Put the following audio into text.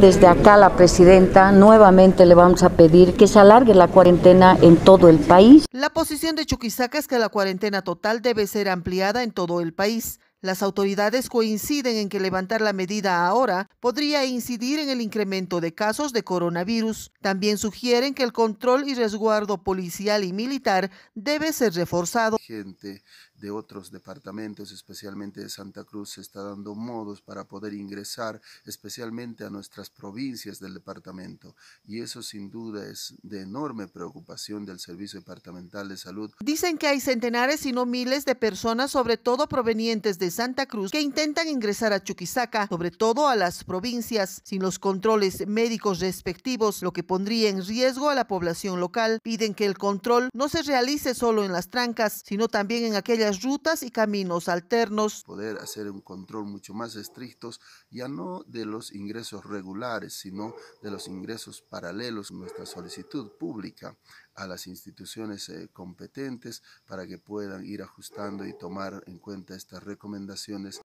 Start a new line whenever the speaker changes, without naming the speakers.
Desde acá la presidenta nuevamente le vamos a pedir que se alargue la cuarentena en todo el país.
La posición de Chuquisaca es que la cuarentena total debe ser ampliada en todo el país. Las autoridades coinciden en que levantar la medida ahora podría incidir en el incremento de casos de coronavirus. También sugieren que el control y resguardo policial y militar debe ser reforzado de
otros departamentos, especialmente de Santa Cruz, se está dando modos para poder ingresar especialmente a nuestras provincias del departamento. Y eso sin duda es de enorme preocupación del Servicio Departamental de Salud.
Dicen que hay centenares y si no miles de personas, sobre todo provenientes de Santa Cruz, que intentan ingresar a Chuquisaca, sobre todo a las provincias, sin los controles médicos respectivos, lo que pondría en riesgo a la población local. Piden que el control no se realice solo en las trancas, sino también en aquellas rutas y caminos alternos.
Poder hacer un control mucho más estricto, ya no de los ingresos regulares, sino de los ingresos paralelos. Nuestra solicitud pública a las instituciones eh, competentes para que puedan ir ajustando y tomar en cuenta estas recomendaciones.